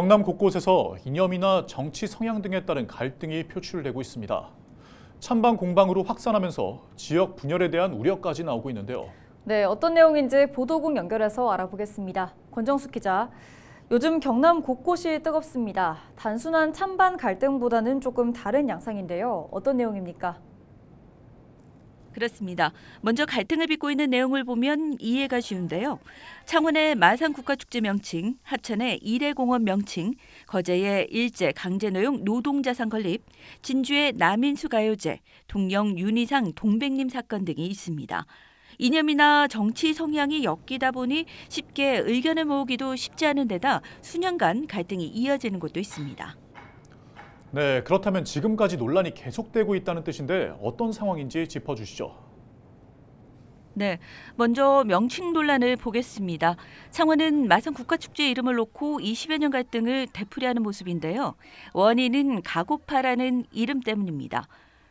경남 곳곳에서 이념이나 정치 성향 등에 따른 갈등이 표출되고 있습니다. 찬반 공방으로 확산하면서 지역 분열에 대한 우려까지 나오고 있는데요. 네, 어떤 내용인지 보도국 연결해서 알아보겠습니다. 권정숙 기자. 요즘 경남 곳곳이 뜨겁습니다. 단순한 찬반 갈등보다는 조금 다른 양상인데요. 어떤 내용입니까? 그렇습니다. 먼저 갈등을 빚고 있는 내용을 보면 이해가 쉬운데요. 창원의 마산국가축제 명칭, 하천의 일회공원 명칭, 거제의 일제 강제노용 노동자상 건립, 진주의 남인수가요제, 동영 윤희상 동백님 사건 등이 있습니다. 이념이나 정치 성향이 엮이다 보니 쉽게 의견을 모으기도 쉽지 않은 데다 수년간 갈등이 이어지는 것도 있습니다. 네, 그렇다면 지금까지 논란이 계속되고 있다는 뜻인데 어떤 상황인지 짚어주시죠. 네, 먼저 명칭 논란을 보겠습니다. 창원은 마산 국가축제 이름을 놓고 20여 년 갈등을 되풀이하는 모습인데요. 원인은 가고파라는 이름 때문입니다.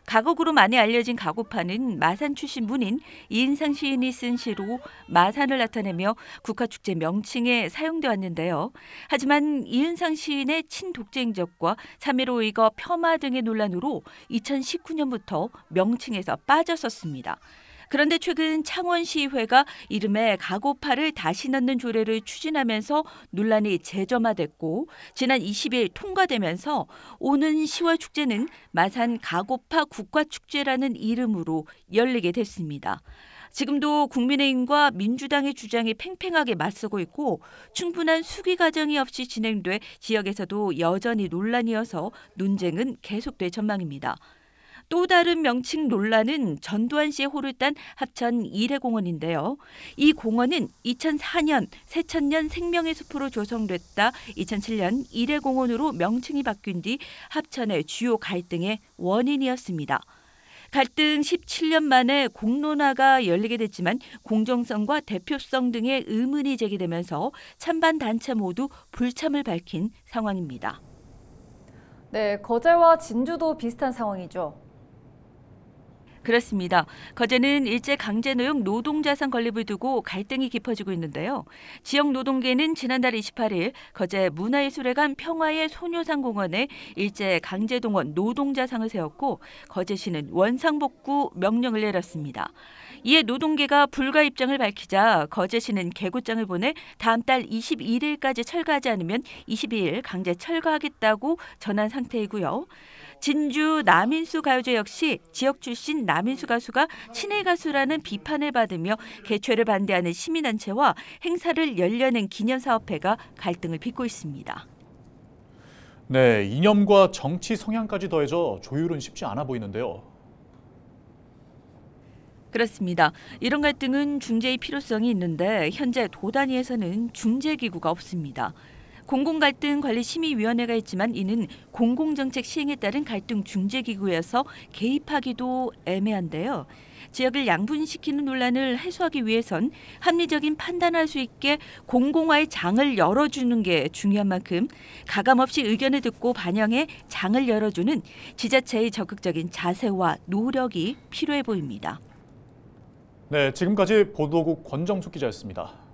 가곡으로 많이 알려진 가곡파는 마산 출신 문인 이인상 시인이 쓴 시로 마산을 나타내며 국화축제 명칭에 사용돼 왔는데요. 하지만 이은상 시인의 친독쟁적과 3.15의거 폄하 등의 논란으로 2019년부터 명칭에서 빠졌었습니다. 그런데 최근 창원시의회가 이름에 가고파를 다시 넣는 조례를 추진하면서 논란이 재점화됐고 지난 20일 통과되면서 오는 10월 축제는 마산 가고파 국가축제라는 이름으로 열리게 됐습니다. 지금도 국민의힘과 민주당의 주장이 팽팽하게 맞서고 있고 충분한 수기 과정이 없이 진행돼 지역에서도 여전히 논란이어서 논쟁은 계속될 전망입니다. 또 다른 명칭 논란은 전두환 씨의 호를 딴 합천 이래공원인데요. 이 공원은 2004년 새천년 생명의 숲으로 조성됐다 2007년 이래공원으로 명칭이 바뀐 뒤 합천의 주요 갈등의 원인이었습니다. 갈등 17년 만에 공론화가 열리게 됐지만 공정성과 대표성 등의 의문이 제기되면서 찬반 단체 모두 불참을 밝힌 상황입니다. 네, 거제와 진주도 비슷한 상황이죠. 그렇습니다. 거제는 일제 강제노용 노동자산 건립을 두고 갈등이 깊어지고 있는데요. 지역 노동계는 지난달 28일 거제 문화예술회관 평화의 소녀상 공원에 일제 강제동원 노동자상을 세웠고 거제시는 원상복구 명령을 내렸습니다. 이에 노동계가 불가 입장을 밝히자 거제시는 개구장을 보내 다음 달 21일까지 철거하지 않으면 22일 강제 철거하겠다고 전한 상태이고요. 진주 남인수 가요제 역시 지역 출신 남 남인수 가수가 친일 가수라는 비판을 받으며 개최를 반대하는 시민단체와 행사를 열려낸 기념사업회가 갈등을 빚고 있습니다. 네, 이념과 정치 성향까지 더해져 조율은 쉽지 않아 보이는데요. 그렇습니다. 이런 갈등은 중재의 필요성이 있는데 현재 도단위에서는 중재기구가 없습니다. 공공갈등관리심의위원회가 있지만 이는 공공정책 시행에 따른 갈등 중재기구여서 개입하기도 애매한데요. 지역을 양분시키는 논란을 해소하기 위해선 합리적인 판단할 수 있게 공공화의 장을 열어주는 게 중요한 만큼 가감없이 의견을 듣고 반영해 장을 열어주는 지자체의 적극적인 자세와 노력이 필요해 보입니다. 네, 지금까지 보도국 권정숙 기자였습니다.